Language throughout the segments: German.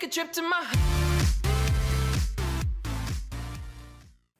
take a trip to my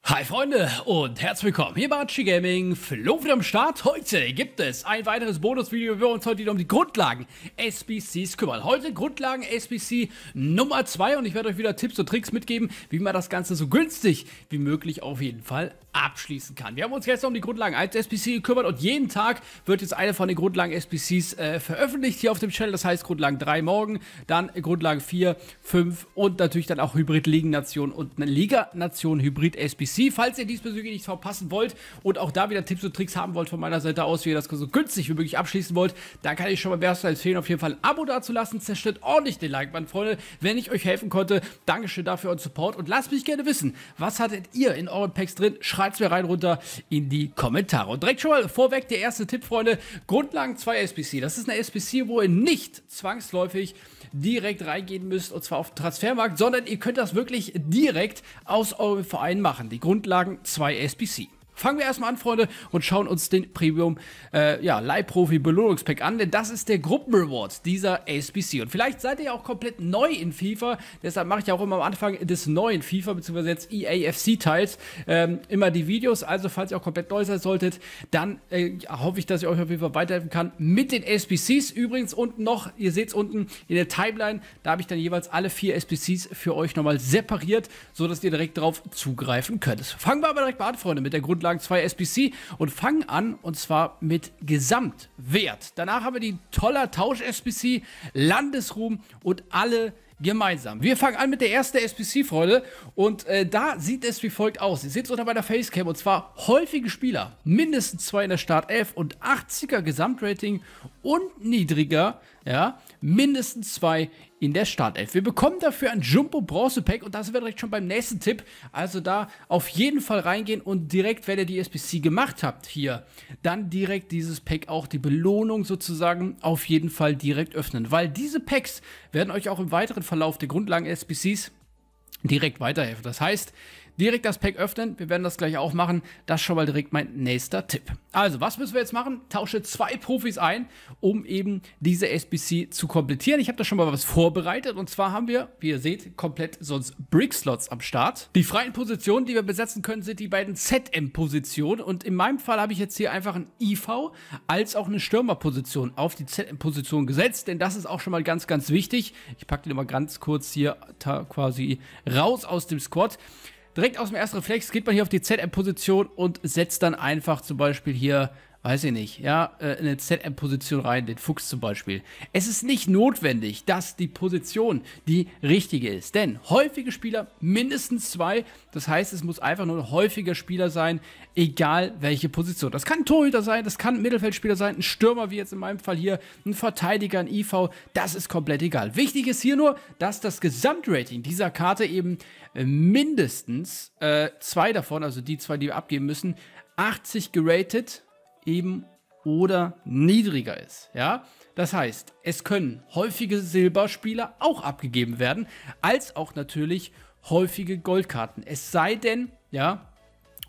Hi Freunde und herzlich willkommen hier bei Archie Gaming. Flo wieder am Start. Heute gibt es ein weiteres Bonusvideo. Wir uns heute wieder um die Grundlagen SBCs kümmern. Heute Grundlagen SBC Nummer 2 und ich werde euch wieder Tipps und Tricks mitgeben, wie man das Ganze so günstig wie möglich auf jeden Fall abschließen kann. Wir haben uns gestern um die Grundlagen 1 SPC gekümmert und jeden Tag wird jetzt eine von den Grundlagen SPCs äh, veröffentlicht hier auf dem Channel. Das heißt Grundlagen 3 morgen, dann Grundlagen 4, 5 und natürlich dann auch Hybrid Nation und Liga Nation Hybrid SPC. Falls ihr diesbezüglich nichts verpassen wollt und auch da wieder Tipps und Tricks haben wollt von meiner Seite aus, wie ihr das so günstig wie möglich abschließen wollt, dann kann ich schon mal wärmstens empfehlen, auf jeden Fall ein Abo dazulassen. Zerstört ordentlich den Like, meine Freunde, wenn ich euch helfen konnte. Dankeschön dafür und Support und lasst mich gerne wissen, was hattet ihr in euren Packs drin? Schreibt schreibt es mir rein runter in die Kommentare. Und direkt schon mal vorweg der erste Tipp, Freunde. Grundlagen 2 SPC. Das ist eine SPC, wo ihr nicht zwangsläufig direkt reingehen müsst und zwar auf den Transfermarkt, sondern ihr könnt das wirklich direkt aus eurem Verein machen. Die Grundlagen 2 SPC. Fangen wir erstmal an, Freunde, und schauen uns den Premium äh, ja, Leihprofi Belohnungspack an, denn das ist der Gruppenreward dieser SBC. Und vielleicht seid ihr ja auch komplett neu in FIFA, deshalb mache ich ja auch immer am Anfang des neuen FIFA, beziehungsweise jetzt EAFC-Teils, ähm, immer die Videos. Also, falls ihr auch komplett neu sein solltet, dann äh, hoffe ich, dass ich euch auf jeden Fall weiterhelfen kann mit den SBCs. Übrigens unten noch, ihr seht es unten in der Timeline, da habe ich dann jeweils alle vier SBCs für euch nochmal separiert, sodass ihr direkt darauf zugreifen könnt. Fangen wir aber direkt mal an, Freunde, mit der Grundlage Auflagen 2 SBC und fangen an und zwar mit Gesamtwert. Danach haben wir die Toller Tausch SPC, Landesruhm und alle gemeinsam. Wir fangen an mit der ersten SPC-Freude und äh, da sieht es wie folgt aus. Ihr seht es unter meiner Facecam und zwar häufige Spieler, mindestens zwei in der Startelf und 80er Gesamtrating und niedriger, ja, mindestens zwei in der Startelf. Wir bekommen dafür ein Jumbo Bronze Pack und das sind wir direkt schon beim nächsten Tipp. Also da auf jeden Fall reingehen und direkt, wenn ihr die SPC gemacht habt hier, dann direkt dieses Pack auch die Belohnung sozusagen auf jeden Fall direkt öffnen, weil diese Packs werden euch auch im weiteren Verlauf der Grundlagen SPCs direkt weiterhelfen. Das heißt, direkt das Pack öffnen. Wir werden das gleich auch machen. Das ist schon mal direkt mein nächster Tipp. Also, was müssen wir jetzt machen? Tausche zwei Profis ein, um eben diese SBC zu komplettieren. Ich habe da schon mal was vorbereitet. Und zwar haben wir, wie ihr seht, komplett sonst Brick-Slots am Start. Die freien Positionen, die wir besetzen können, sind die beiden ZM-Positionen. Und in meinem Fall habe ich jetzt hier einfach ein IV als auch eine Stürmerposition auf die ZM-Position gesetzt. Denn das ist auch schon mal ganz, ganz wichtig. Ich packe den mal ganz kurz hier quasi raus aus dem Squad. Direkt aus dem ersten Reflex geht man hier auf die ZM-Position und setzt dann einfach zum Beispiel hier weiß ich nicht, ja, äh, in eine ZM-Position rein, den Fuchs zum Beispiel. Es ist nicht notwendig, dass die Position die richtige ist, denn häufige Spieler, mindestens zwei, das heißt, es muss einfach nur ein häufiger Spieler sein, egal welche Position. Das kann ein Torhüter sein, das kann ein Mittelfeldspieler sein, ein Stürmer, wie jetzt in meinem Fall hier, ein Verteidiger, ein IV, das ist komplett egal. Wichtig ist hier nur, dass das Gesamtrating dieser Karte eben äh, mindestens äh, zwei davon, also die zwei, die wir abgeben müssen, 80 geratet eben oder niedriger ist. Ja? Das heißt, es können häufige Silberspieler auch abgegeben werden, als auch natürlich häufige Goldkarten. Es sei denn, ja,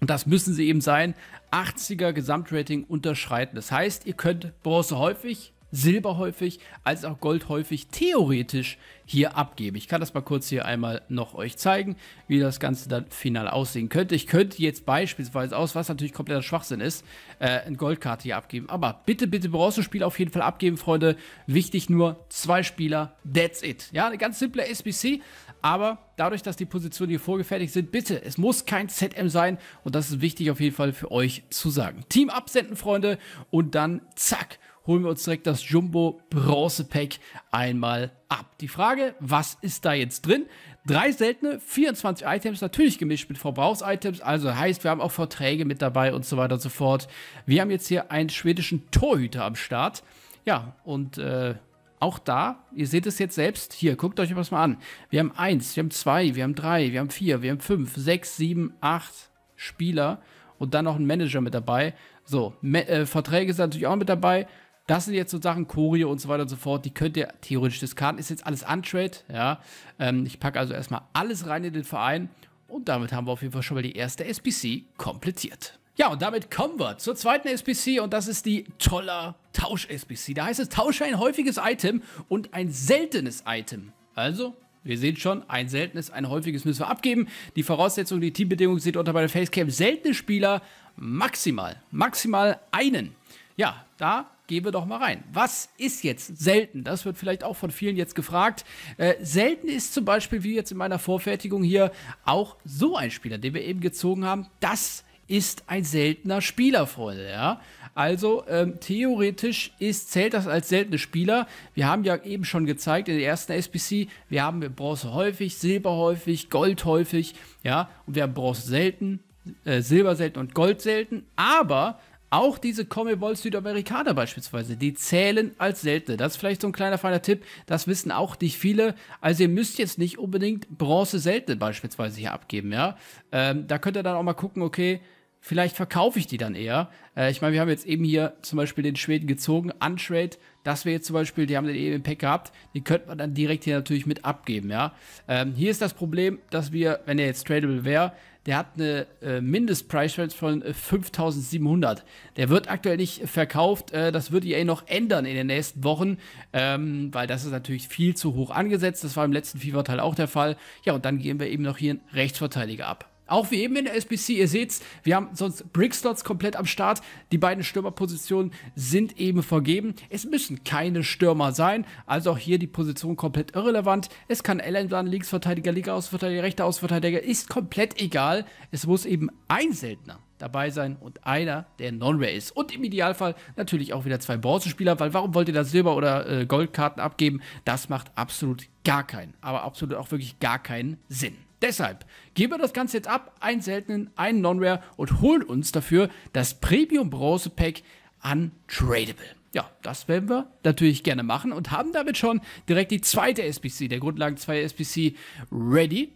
und das müssen sie eben sein, 80er Gesamtrating unterschreiten. Das heißt, ihr könnt Bronze häufig, Silber häufig als auch Gold häufig theoretisch hier abgebe. Ich kann das mal kurz hier einmal noch euch zeigen, wie das Ganze dann final aussehen könnte. Ich könnte jetzt beispielsweise aus, was natürlich kompletter Schwachsinn ist, äh, eine Goldkarte hier abgeben. Aber bitte, bitte Bronzespiel auf jeden Fall abgeben, Freunde. Wichtig nur zwei Spieler, that's it. Ja, eine ganz simple SBC, aber dadurch, dass die Positionen hier vorgefertigt sind, bitte, es muss kein ZM sein und das ist wichtig auf jeden Fall für euch zu sagen. Team absenden, Freunde, und dann zack holen wir uns direkt das Jumbo Bronze Pack einmal ab. Die Frage, was ist da jetzt drin? Drei seltene, 24 Items, natürlich gemischt mit Verbrauchs-Items, also heißt, wir haben auch Verträge mit dabei und so weiter und so fort. Wir haben jetzt hier einen schwedischen Torhüter am Start. Ja, und äh, auch da, ihr seht es jetzt selbst, hier, guckt euch das mal an. Wir haben eins, wir haben zwei, wir haben drei, wir haben vier, wir haben fünf, sechs, sieben, acht Spieler und dann noch ein Manager mit dabei. So, Me äh, Verträge sind natürlich auch mit dabei. Das sind jetzt so Sachen, Choreo und so weiter und so fort, die könnt ihr theoretisch diskarten. Ist jetzt alles Untrade, ja. Ähm, ich packe also erstmal alles rein in den Verein und damit haben wir auf jeden Fall schon mal die erste SPC komplettiert. Ja, und damit kommen wir zur zweiten SPC und das ist die Toller Tausch SPC. Da heißt es, tausche ein häufiges Item und ein seltenes Item. Also, wir sehen schon, ein seltenes, ein häufiges müssen wir abgeben. Die Voraussetzungen, die Teambedingungen sind unter meiner Facecam. Seltene Spieler maximal, maximal einen. Ja, da gehen wir doch mal rein. Was ist jetzt selten? Das wird vielleicht auch von vielen jetzt gefragt. Äh, selten ist zum Beispiel, wie jetzt in meiner Vorfertigung hier, auch so ein Spieler, den wir eben gezogen haben. Das ist ein seltener Spieler, Freunde. Ja? Also ähm, theoretisch ist, zählt das als seltene Spieler. Wir haben ja eben schon gezeigt in der ersten SPC, wir haben Bronze häufig, Silber häufig, Gold häufig, ja, und wir haben Bronze selten, äh, Silber selten und Gold selten. Aber auch diese Commebol Südamerikaner beispielsweise, die zählen als seltene. Das ist vielleicht so ein kleiner feiner Tipp, das wissen auch nicht viele. Also ihr müsst jetzt nicht unbedingt Bronze seltene beispielsweise hier abgeben, ja. Ähm, da könnt ihr dann auch mal gucken, okay, vielleicht verkaufe ich die dann eher. Äh, ich meine, wir haben jetzt eben hier zum Beispiel den Schweden gezogen, Untrade, das wäre jetzt zum Beispiel, die haben den eben im Pack gehabt, die könnte man dann direkt hier natürlich mit abgeben, ja. Ähm, hier ist das Problem, dass wir, wenn er jetzt tradable wäre, der hat eine äh, Mindestpreis von 5700. Äh, der wird aktuell nicht verkauft. Äh, das wird EA noch ändern in den nächsten Wochen, ähm, weil das ist natürlich viel zu hoch angesetzt. Das war im letzten FIFA-Teil auch der Fall. Ja, und dann gehen wir eben noch hier einen Rechtsverteidiger ab. Auch wie eben in der SBC, ihr seht's, wir haben sonst Brickslots komplett am Start. Die beiden Stürmerpositionen sind eben vergeben. Es müssen keine Stürmer sein, also auch hier die Position komplett irrelevant. Es kann LN sein, Linksverteidiger, linker Ausverteidiger, rechter Ausverteidiger, ist komplett egal. Es muss eben ein Seltener dabei sein und einer, der Non-Rare ist. Und im Idealfall natürlich auch wieder zwei Bronzenspieler, weil warum wollt ihr da Silber- oder äh, Goldkarten abgeben? Das macht absolut gar keinen, aber absolut auch wirklich gar keinen Sinn. Deshalb geben wir das Ganze jetzt ab, einen seltenen, einen Non-Rare und holen uns dafür das Premium Bronze Pack Untradable. Ja, das werden wir natürlich gerne machen und haben damit schon direkt die zweite SPC, der Grundlagen 2 SPC, ready.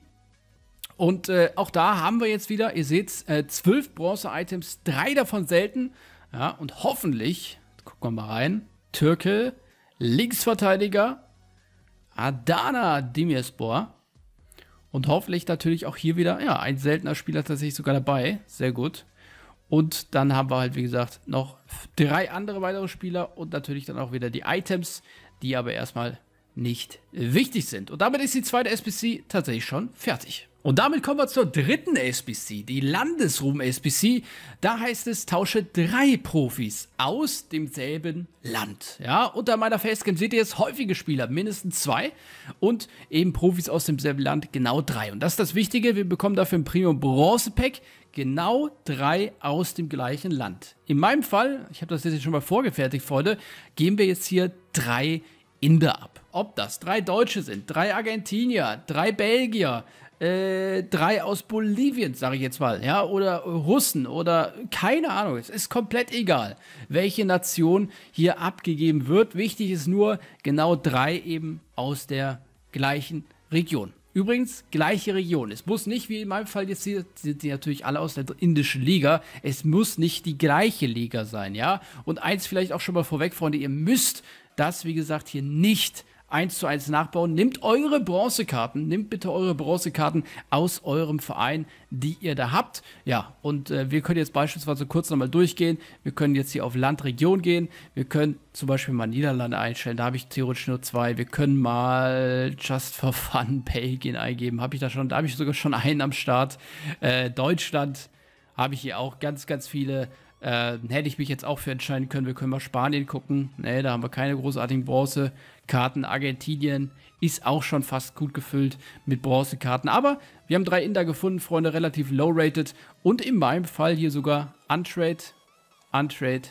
Und äh, auch da haben wir jetzt wieder, ihr seht, äh, zwölf Bronze-Items, drei davon selten. Ja, und hoffentlich, gucken wir mal rein, Türke, Linksverteidiger, Adana Demirspor, und hoffentlich natürlich auch hier wieder, ja, ein seltener Spieler tatsächlich sogar dabei. Sehr gut. Und dann haben wir halt, wie gesagt, noch drei andere weitere Spieler und natürlich dann auch wieder die Items, die aber erstmal nicht wichtig sind. Und damit ist die zweite SPC tatsächlich schon fertig. Und damit kommen wir zur dritten SBC, die Landesruhm SBC. Da heißt es, tausche drei Profis aus demselben Land. Ja, unter meiner Facecam seht ihr jetzt häufige Spieler, mindestens zwei und eben Profis aus demselben Land, genau drei. Und das ist das Wichtige, wir bekommen dafür ein Premium Bronze Pack, genau drei aus dem gleichen Land. In meinem Fall, ich habe das jetzt schon mal vorgefertigt, Freunde, geben wir jetzt hier drei Inder ab. Ob das drei Deutsche sind, drei Argentinier, drei Belgier, äh, drei aus Bolivien, sage ich jetzt mal, ja, oder Russen oder keine Ahnung. Es ist komplett egal, welche Nation hier abgegeben wird. Wichtig ist nur genau drei eben aus der gleichen Region. Übrigens, gleiche Region. Es muss nicht, wie in meinem Fall jetzt hier, sind die natürlich alle aus der indischen Liga. Es muss nicht die gleiche Liga sein, ja. Und eins vielleicht auch schon mal vorweg, Freunde, ihr müsst das, wie gesagt, hier nicht eins zu eins nachbauen. Nehmt eure Bronzekarten, nehmt bitte eure Bronzekarten aus eurem Verein, die ihr da habt. Ja, und äh, wir können jetzt beispielsweise kurz nochmal durchgehen. Wir können jetzt hier auf Landregion gehen. Wir können zum Beispiel mal Niederlande einstellen. Da habe ich theoretisch nur zwei. Wir können mal Just for Fun Belgien eingeben. Habe ich da schon, da habe ich sogar schon einen am Start. Äh, Deutschland habe ich hier auch ganz, ganz viele äh, hätte ich mich jetzt auch für entscheiden können, wir können mal Spanien gucken. Ne, da haben wir keine großartigen Bronzekarten. Argentinien ist auch schon fast gut gefüllt mit Bronzekarten. Aber wir haben drei Inder gefunden, Freunde, relativ low-rated. Und in meinem Fall hier sogar Untrade, Untrade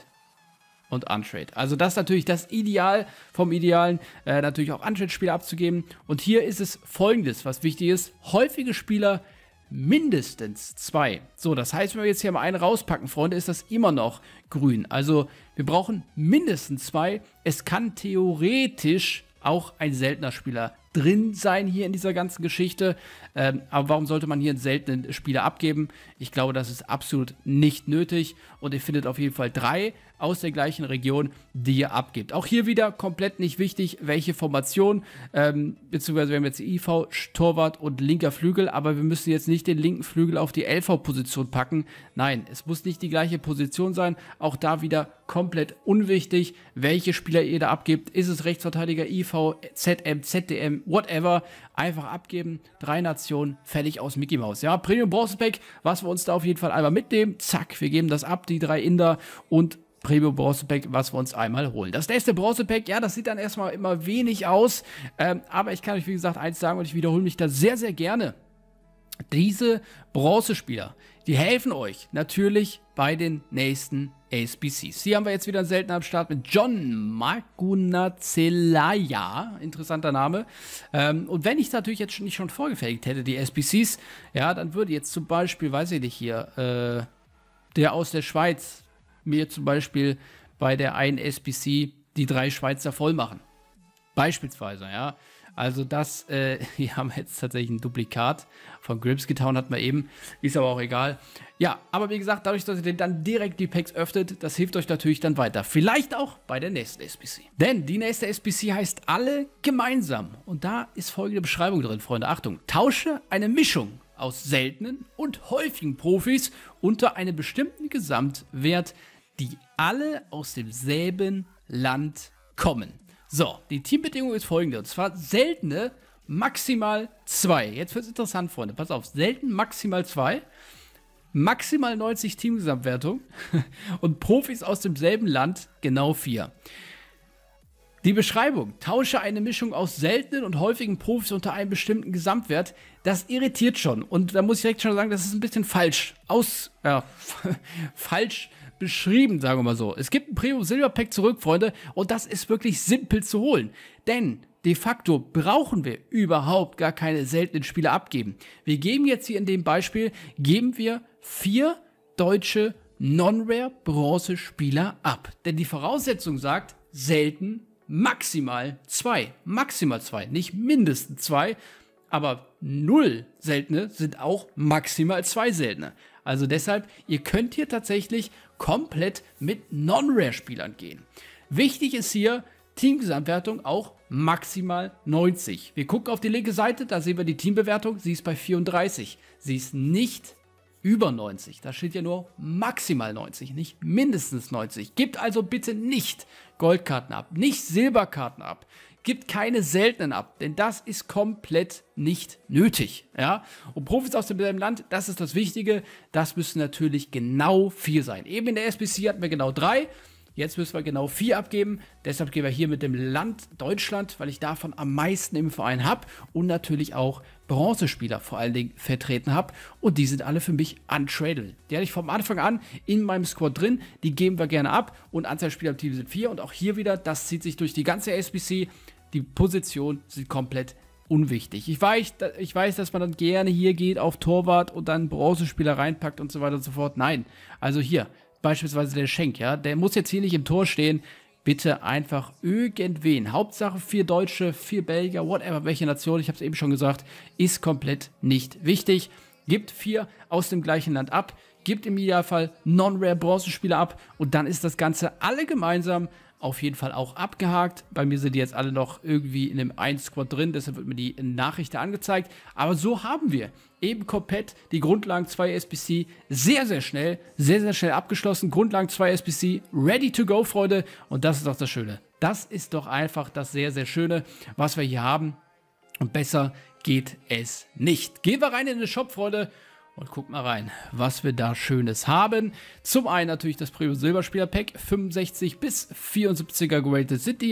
und Untrade. Also das ist natürlich das Ideal vom Idealen, äh, natürlich auch Untrade-Spieler abzugeben. Und hier ist es folgendes, was wichtig ist. Häufige Spieler mindestens zwei. So, das heißt, wenn wir jetzt hier mal einen rauspacken, Freunde, ist das immer noch grün. Also wir brauchen mindestens zwei. Es kann theoretisch auch ein seltener Spieler drin sein hier in dieser ganzen Geschichte. Ähm, aber warum sollte man hier einen seltenen Spieler abgeben? Ich glaube, das ist absolut nicht nötig. Und ihr findet auf jeden Fall drei aus der gleichen Region, die ihr abgibt. Auch hier wieder komplett nicht wichtig, welche Formation, ähm, beziehungsweise wir haben jetzt IV, Torwart und linker Flügel, aber wir müssen jetzt nicht den linken Flügel auf die LV-Position packen. Nein, es muss nicht die gleiche Position sein. Auch da wieder komplett unwichtig, welche Spieler ihr da abgibt. Ist es Rechtsverteidiger, IV, ZM, ZDM, whatever. Einfach abgeben. Drei Nationen, fertig aus Mickey Mouse. Ja, Premium Bronze Pack, was wir uns da auf jeden Fall einmal mitnehmen. Zack, wir geben das ab, die drei Inder und Premium Bronze Pack, was wir uns einmal holen. Das nächste Bronze Pack, ja, das sieht dann erstmal immer wenig aus, ähm, aber ich kann euch wie gesagt eins sagen und ich wiederhole mich da sehr, sehr gerne. Diese Bronzespieler, die helfen euch natürlich bei den nächsten ASBCs. Hier haben wir jetzt wieder einen seltenen Start mit John Magunacelaya. Interessanter Name. Ähm, und wenn ich natürlich jetzt nicht schon vorgefertigt hätte, die SBCs, ja, dann würde jetzt zum Beispiel, weiß ich nicht hier, äh, der aus der Schweiz, mir zum Beispiel bei der einen SBC die drei Schweizer voll machen. Beispielsweise, ja. Also das, äh, hier haben wir jetzt tatsächlich ein Duplikat von Grips Town hat man eben, ist aber auch egal. Ja, aber wie gesagt, dadurch, dass ihr dann direkt die Packs öffnet, das hilft euch natürlich dann weiter. Vielleicht auch bei der nächsten SPC. Denn die nächste SPC heißt alle gemeinsam. Und da ist folgende Beschreibung drin, Freunde. Achtung, tausche eine Mischung aus seltenen und häufigen Profis unter einem bestimmten Gesamtwert, die alle aus demselben Land kommen. So, die Teambedingung ist folgende. Und zwar seltene maximal 2. Jetzt wird es interessant, Freunde. Pass auf, selten maximal 2. Maximal 90 Teamgesamtwertung und Profis aus demselben Land genau 4. Die Beschreibung, tausche eine Mischung aus seltenen und häufigen Profis unter einem bestimmten Gesamtwert, das irritiert schon. Und da muss ich direkt schon sagen, das ist ein bisschen falsch aus, ja, falsch beschrieben, sagen wir mal so. Es gibt ein Premium Silver Pack zurück, Freunde, und das ist wirklich simpel zu holen. Denn de facto brauchen wir überhaupt gar keine seltenen Spiele abgeben. Wir geben jetzt hier in dem Beispiel, geben wir vier deutsche Non-Rare Bronze Spieler ab. Denn die Voraussetzung sagt, selten maximal zwei. Maximal zwei. Nicht mindestens zwei, aber null seltene sind auch maximal zwei seltene. Also deshalb, ihr könnt hier tatsächlich komplett mit Non-Rare-Spielern gehen. Wichtig ist hier, Teamgesamtwertung auch maximal 90. Wir gucken auf die linke Seite, da sehen wir die Teambewertung, sie ist bei 34. Sie ist nicht über 90. Da steht ja nur maximal 90, nicht mindestens 90. Gibt also bitte nicht Goldkarten ab, nicht Silberkarten ab. Gibt keine seltenen ab, denn das ist komplett nicht nötig. Ja? Und Profis aus dem Land, das ist das Wichtige, das müssen natürlich genau vier sein. Eben in der SBC hatten wir genau drei. Jetzt müssen wir genau vier abgeben. Deshalb gehen wir hier mit dem Land Deutschland, weil ich davon am meisten im Verein habe und natürlich auch Bronzespieler vor allen Dingen vertreten habe. Und die sind alle für mich untradable. Die hatte ich vom Anfang an in meinem Squad drin. Die geben wir gerne ab. Und Anzahl Spieler im Team sind vier. Und auch hier wieder, das zieht sich durch die ganze SBC. Die Positionen sind komplett unwichtig. Ich weiß, ich weiß, dass man dann gerne hier geht auf Torwart und dann Bronzespieler reinpackt und so weiter und so fort. Nein, also hier, beispielsweise der Schenk, ja, der muss jetzt hier nicht im Tor stehen. Bitte einfach irgendwen. Hauptsache vier Deutsche, vier Belgier, whatever, welche Nation, ich habe es eben schon gesagt, ist komplett nicht wichtig. Gibt vier aus dem gleichen Land ab, gibt im Idealfall Non-Rare Bronzenspieler ab und dann ist das Ganze alle gemeinsam auf jeden Fall auch abgehakt. Bei mir sind die jetzt alle noch irgendwie in einem 1-Squad drin, deshalb wird mir die Nachricht angezeigt. Aber so haben wir eben komplett die Grundlagen 2 SBC sehr, sehr schnell, sehr, sehr schnell abgeschlossen. Grundlagen 2 SBC ready to go, Freunde. Und das ist doch das Schöne. Das ist doch einfach das sehr, sehr Schöne, was wir hier haben. Und besser geht es nicht. Gehen wir rein in den Shop, Freunde. Und guck mal rein, was wir da Schönes haben. Zum einen natürlich das Premium Silberspieler Pack, 65 bis 74er geratet sind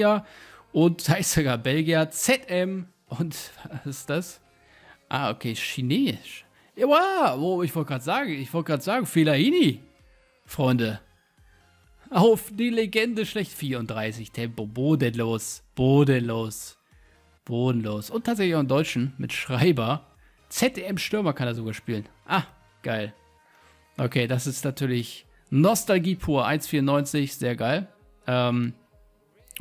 Und da ist sogar Belgier, ZM und was ist das? Ah, okay, Chinesisch. Ja, wow, ich wollte gerade sagen, ich wollte gerade sagen, Felaini, Freunde. Auf die Legende schlecht 34, Tempo, bodenlos, bodenlos, bodenlos. Und tatsächlich auch einen Deutschen mit Schreiber zm stürmer kann er sogar spielen. Ah, geil. Okay, das ist natürlich Nostalgie pur. 1,94, sehr geil. Ähm,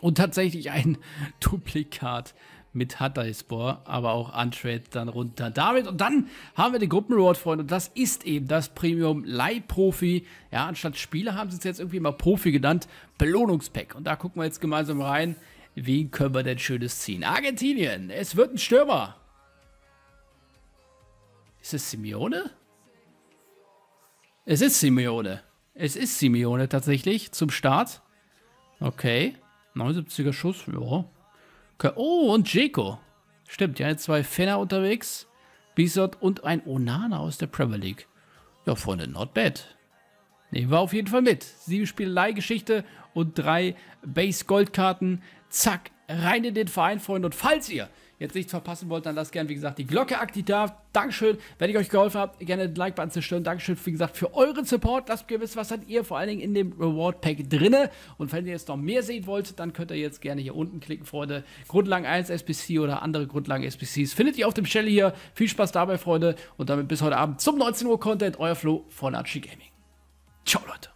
und tatsächlich ein Duplikat mit Hatayspor, aber auch Untrade dann runter. Damit und dann haben wir den Gruppenreward, Freunde. Und das ist eben das Premium Leihprofi. Ja, anstatt Spieler haben sie es jetzt irgendwie mal Profi genannt. Belohnungspack. Und da gucken wir jetzt gemeinsam rein. Wen können wir denn Schönes ziehen? Argentinien, es wird ein Stürmer. Ist es Simeone? Es ist Simeone. Es ist Simeone tatsächlich zum Start. Okay. 79er Schuss, ja. Okay. Oh, und Jeko. Stimmt, ja, zwei Fenner unterwegs. Bisot und ein Onana aus der Premier League. Ja, Freunde, not bad. Nehmen wir auf jeden Fall mit. Sieben Spiele Leihgeschichte und drei Base-Goldkarten. Zack, rein in den Verein, Freunde. Und falls ihr jetzt nichts verpassen wollt, dann lasst gerne, wie gesagt, die Glocke aktiv da. Dankeschön, wenn ich euch geholfen habe, gerne den Like-Button zerstören. Dankeschön, wie gesagt, für euren Support. Lasst gewiss, was habt ihr vor allen Dingen in dem Reward-Pack drinne. Und wenn ihr jetzt noch mehr sehen wollt, dann könnt ihr jetzt gerne hier unten klicken, Freunde. Grundlagen 1 SBC oder andere Grundlagen SBCs findet ihr auf dem Channel hier. Viel Spaß dabei, Freunde. Und damit bis heute Abend zum 19 Uhr Content. Euer Flo von Archie Gaming. Ciao, Leute.